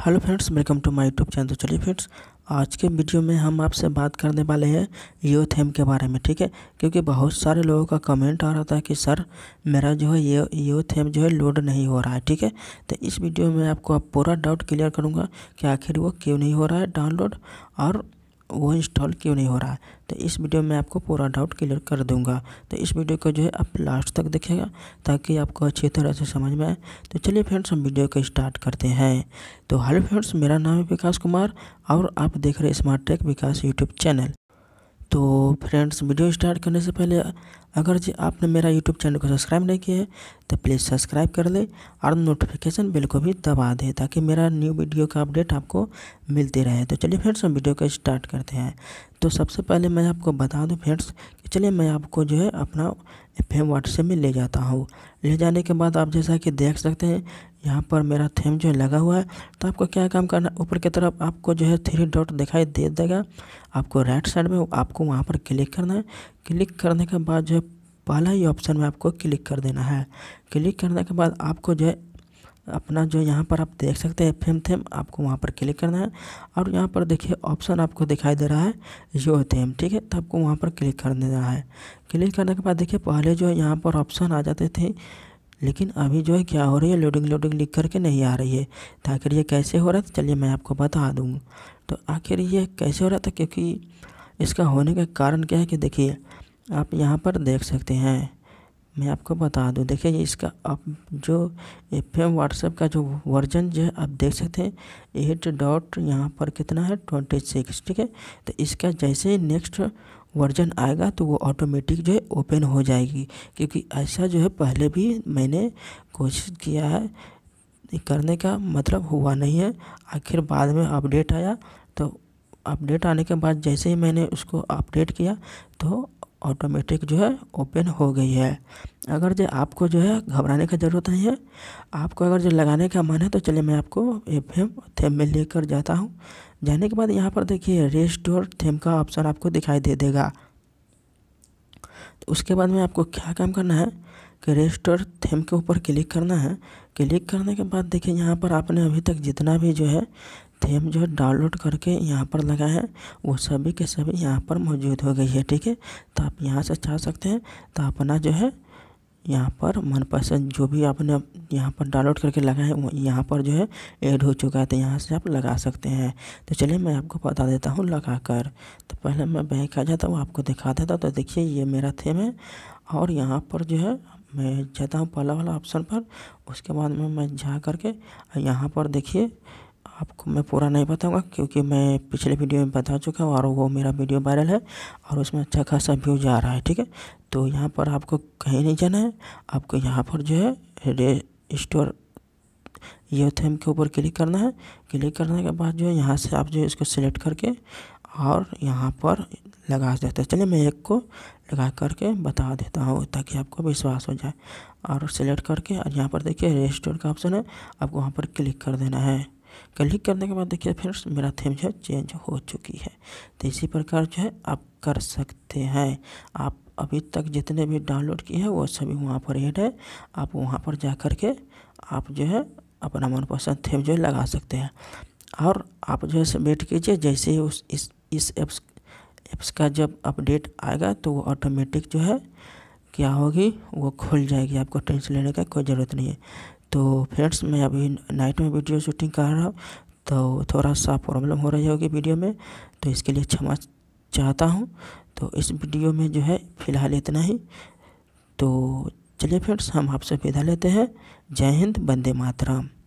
hello friends welcome to my YouTube channel तो चलिए friends आज के वीडियो में हम आपसे बात करने वाले हैं यो थेम के बारे में ठीक है क्योंकि बहुत सारे लोगों का कमेंट आ रहा था कि सर मेरा जो है ये यो थेम जो है लोड नहीं हो रहा है ठीक है तो इस वीडियो में आपको पूरा डाउट क्लियर करूँगा कि आखिर वो क्यों नहीं हो रहा है डाउनलोड और वो इंस्टॉल क्यों नहीं हो रहा है तो इस वीडियो में आपको पूरा डाउट क्लियर कर दूंगा तो इस वीडियो को जो है आप लास्ट तक देखेगा ताकि आपको अच्छी तरह से समझ में आए तो चलिए फ्रेंड्स हम वीडियो को स्टार्ट करते हैं तो हेलो फ्रेंड्स मेरा नाम है विकास कुमार और आप देख रहे smart tech Vikas YouTube channel तो फ्रेंड्स वीडियो स्टार्ट करने से पहले अगर जी आपने मेरा यूट्यूब चैनल को सब्सक्राइब नहीं किया है तो प्लीज़ सब्सक्राइब कर लें और नोटिफिकेशन बिल को भी दबा दें ताकि मेरा न्यू वीडियो का अपडेट आपको मिलते रहे तो चलिए फ्रेंड्स हम वीडियो को स्टार्ट करते हैं तो सबसे पहले मैं आपको बता दूँ फ्रेंड्स कि चलिए मैं आपको जो है अपना एम व्हाट्सएप में ले जाता हूँ ले जाने के बाद आप जैसा कि देख सकते हैं यहाँ पर मेरा थेम जो है लगा हुआ है तो आपको क्या काम करना है ऊपर की तरफ आपको जो है थ्री डॉट दिखाई दे देगा आपको राइट साइड में आपको वहाँ पर क्लिक करना है क्लिक करने के बाद जो है पहला ही ऑप्शन में आपको क्लिक कर देना है क्लिक करने के बाद आपको जो है अपना जो यहाँ पर आप देख सकते हैं एफ थेम आपको वहाँ पर क्लिक करना है और यहाँ पर देखिए ऑप्शन आपको दिखाई दे रहा है यो थेम ठीक है तो आपको वहाँ पर क्लिक कर देना है क्लिक करने के बाद देखिए पहले जो है यहाँ पर ऑप्शन आ जाते थे लेकिन अभी जो है क्या हो रही है लोडिंग लोडिंग लिख करके नहीं आ रही है तो आखिर ये कैसे हो रहा था चलिए मैं आपको बता दूँ तो आखिर ये कैसे हो रहा था क्योंकि इसका होने का कारण क्या है कि देखिए आप यहाँ पर देख सकते हैं मैं आपको बता दूं देखिए इसका आप जो एफ एम व्हाट्सएप का जो वर्जन जो है आप देख सकते हैं एट डॉट यहाँ पर कितना है ट्वेंटी सिक्स ठीक है तो इसका जैसे ही नेक्स्ट वर्जन आएगा तो वो ऑटोमेटिक जो है ओपन हो जाएगी क्योंकि ऐसा जो है पहले भी मैंने कोशिश किया है करने का मतलब हुआ नहीं है आखिर बाद में अपडेट आया तो अपडेट आने के बाद जैसे ही मैंने उसको अपडेट किया तो ऑटोमेटिक जो है ओपन हो गई है अगर जो आपको जो है घबराने की ज़रूरत नहीं है आपको अगर जो लगाने का मन है तो चलिए मैं आपको एफ एम थेम में लेकर जाता हूँ जाने के बाद यहाँ पर देखिए रेस्टोर थेम का ऑप्शन आपको दिखाई दे देगा तो उसके बाद में आपको क्या काम करना है कि रजिस्टर थेम के ऊपर क्लिक करना है क्लिक करने के बाद देखिए यहाँ पर आपने अभी तक जितना भी जो है थीम जो है डाउनलोड करके यहाँ पर लगाए हैं वो सभी के सभी यहाँ पर मौजूद हो गई है ठीक है तो आप यहाँ से चाह सकते हैं तो अपना जो है यहाँ पर मनपसंद जो भी आपने यहाँ पर डाउनलोड करके लगाए है वो यहाँ पर जो है ऐड हो चुका है तो यहाँ से आप लगा सकते हैं तो चलिए मैं आपको बता देता हूँ लगा कर तो पहले मैं बैंक आ जाता हूँ आपको दिखा देता तो देखिए ये मेरा थीम है और यहाँ पर जो है मैं जाता हूँ पहला वाला ऑप्शन पर उसके बाद में मैं जा करके यहाँ पर देखिए आपको मैं पूरा नहीं बताऊंगा क्योंकि मैं पिछले वीडियो में बता चुका हूँ और वो मेरा वीडियो वायरल है और उसमें अच्छा खासा व्यू जा रहा है ठीक है तो यहाँ पर आपको कहीं नहीं जाना है आपको यहाँ पर जो है रे स्टोर ये थेम के ऊपर क्लिक करना है क्लिक करने के बाद जो है यहाँ से आप जो है इसको सिलेक्ट करके और यहाँ पर लगा देते हैं चलिए मैं एक को लगा करके बता देता हूँ ताकि आपको विश्वास हो जाए और सिलेक्ट करके और यहाँ पर देखिए रजिस्टर का ऑप्शन है आपको वहाँ पर क्लिक कर देना है क्लिक करने के बाद देखिए फ्रेंड्स मेरा थीम जो है चेंज हो चुकी है तो इसी प्रकार जो है आप कर सकते हैं आप अभी तक जितने भी डाउनलोड किए हैं वो सभी वहाँ पर एड है आप वहाँ पर जा कर के आप जो है अपना मनपसंद थीम जो है लगा सकते हैं और आप जो है सबमिट कीजिए जैसे ही उस इस इस एप्स एप्स का जब अपडेट आएगा तो वो ऑटोमेटिक जो है क्या होगी वो खुल जाएगी आपको टेंशन लेने का कोई ज़रूरत नहीं है तो फ्रेंड्स मैं अभी नाइट में वीडियो शूटिंग कर रहा हूँ तो थोड़ा सा प्रॉब्लम हो रही होगी वीडियो में तो इसके लिए क्षमा चाहता हूँ तो इस वीडियो में जो है फ़िलहाल इतना ही तो चलिए फ्रेंड्स हम आपसे विदा लेते हैं जय हिंद बंदे मातराम